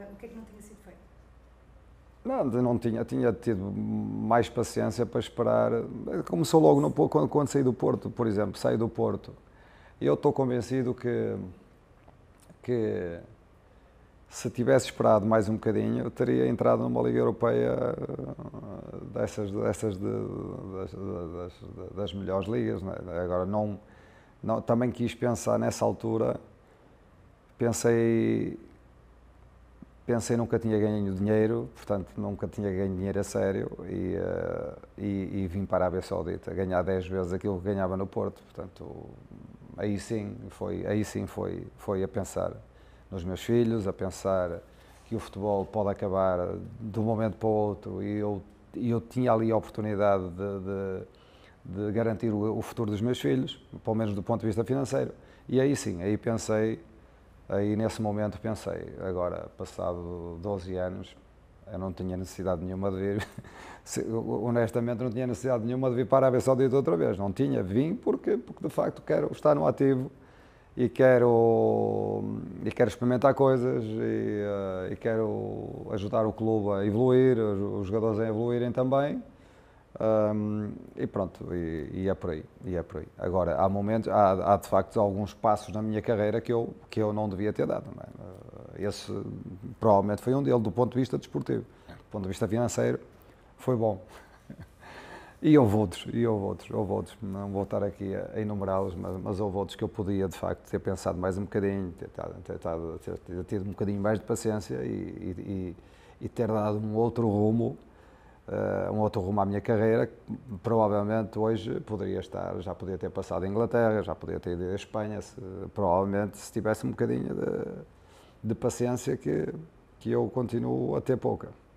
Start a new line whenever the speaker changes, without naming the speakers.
O que é que não tinha sido feito? Nada, não tinha, tinha tido mais paciência para esperar. Começou logo no, quando, quando saí do Porto, por exemplo, saí do Porto. Eu estou convencido que, que se tivesse esperado mais um bocadinho, teria entrado numa Liga Europeia eh, dessas, dessas de, das, das, das, melhores ligas. Né? Agora, não, não, também quis pensar nessa altura, pensei pensei nunca tinha ganho dinheiro, portanto nunca tinha ganho dinheiro a sério e, uh, e, e, vim para a Arábia Saudita ganhar 10 vezes aquilo que ganhava no Porto, portanto aí sim foi aí sim foi foi a pensar nos meus filhos, a pensar que o futebol pode acabar de um momento para o outro e eu eu tinha ali a oportunidade de, de, de garantir o, o futuro dos meus filhos, pelo menos do ponto de vista financeiro e aí sim aí pensei Aí nesse momento pensei, agora, passado 12 anos, eu não tinha necessidade nenhuma de vir, honestamente não tinha necessidade nenhuma de vir para a Arábia Saudita outra vez, não tinha, vim porque, porque de facto quero estar no ativo e quero, e quero experimentar coisas e, eh, e quero ajudar o clube a evoluir, os jogadores a evoluírem também um, e pronto, e, e, é por aí, e é por aí. Agora, há momentos, há, há, de facto alguns passos na minha carreira que eu, que eu não devia ter dado. É? Ah, esse provavelmente foi um deles, do ponto de vista desportivo. Do ponto de vista financeiro, foi bom. E houve outros, e houve outros, houve outros. Não vou estar aqui a enumerá-los, mas, mas houve outros que eu podia, de facto, ter pensado mais um bocadinho, ter, ter, ter, ter tido um bocadinho mais de paciência e, e, e ter dado um outro rumo uh, um outro rumo à minha carreira, que provavelmente hoje poderia estar, já poderia ter passado a Inglaterra, já poderia ter ido à Espanha, se, provavelmente se tivesse um bocadinho de, de paciência que, que eu continuo a ter pouca.